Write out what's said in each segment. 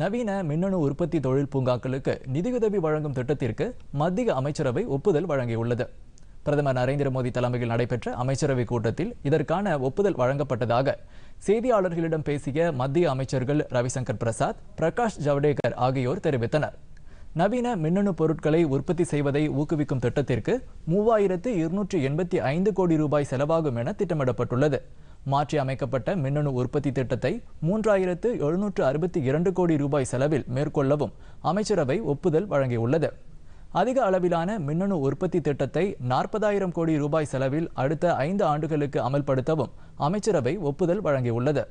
நவீன மின்னணு உற்பத்தி தொழில் பூங்காக்களுக்கு நிதியுதவி வழங்கும் திட்டத்திற்கு மத்திய அமைச்சரவை ஒப்புதல் வழங்கியுள்ளது பிரதமர் நரேந்திர மோடி தலைமையில் நடைபெற்ற அமைச்சரவை கூட்டத்தில் இதற்கான ஒப்புதல் வழங்கப்பட்டதாக செய்தியாளர்களிடம் பேசிய மத்திய அமைச்சர்கள் ரவிசங்கர் பிரசாத் பிரகாஷ் ஜவடேகர் ஆகியோர் தெரிவித்தனர் நவீன மின்னணு பொருட்களை உற்பத்தி செய்வதை ஊக்குவிக்கும் திட்டத்திற்கு மூவாயிரத்து இருநூற்றி எண்பத்தி ஐந்து கோடி ரூபாய் செலவாகும் என திட்டமிடப்பட்டுள்ளது மாற்றி அமைக்கப்பட்ட மின்னணு உற்பத்தி திட்டத்தை மூன்றாயிரத்து எழுநூற்று அறுபத்தி இரண்டு கோடி ரூபாய் செலவில் மேற்கொள்ளவும் அமைச்சரவை ஒப்புதல் வழங்கியுள்ளது அதிக அளவிலான மின்னணு உற்பத்தி திட்டத்தை நாற்பதாயிரம் கோடி ரூபாய் செலவில் அடுத்த ஐந்து ஆண்டுகளுக்கு அமல்படுத்தவும் அமைச்சரவை ஒப்புதல் வழங்கியுள்ளது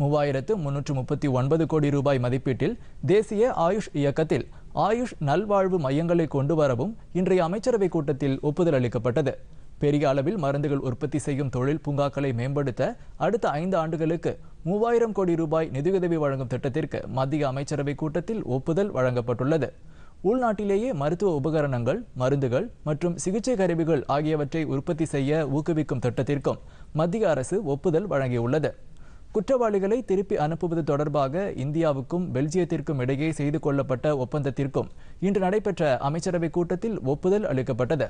மூவாயிரத்து முன்னூற்று முப்பத்தி ஒன்பது கோடி ரூபாய் மதிப்பீட்டில் தேசிய ஆயுஷ் இயக்கத்தில் ஆயுஷ் நல்வாழ்வு மையங்களை கொண்டு வரவும் இன்றைய அமைச்சரவைக் கூட்டத்தில் ஒப்புதல் அளிக்கப்பட்டது பெரிய அளவில் மருந்துகள் உற்பத்தி செய்யும் தொழில் பூங்காக்களை மேம்படுத்த அடுத்த ஐந்து ஆண்டுகளுக்கு மூவாயிரம் கோடி ரூபாய் நிதியுதவி வழங்கும் திட்டத்திற்கு மத்திய அமைச்சரவைக் கூட்டத்தில் ஒப்புதல் வழங்கப்பட்டுள்ளது உள்நாட்டிலேயே மருத்துவ உபகரணங்கள் மருந்துகள் மற்றும் சிகிச்சை கருவிகள் ஆகியவற்றை உற்பத்தி செய்ய ஊக்குவிக்கும் திட்டத்திற்கும் மத்திய அரசு ஒப்புதல் வழங்கியுள்ளது குற்றவாளிகளை திருப்பி அனுப்புவது தொடர்பாக இந்தியாவுக்கும் பெல்ஜியத்திற்கும் இடையே செய்து கொள்ளப்பட்ட ஒப்பந்தத்திற்கும் இன்று நடைபெற்ற அமைச்சரவை கூட்டத்தில் ஒப்புதல் அளிக்கப்பட்டது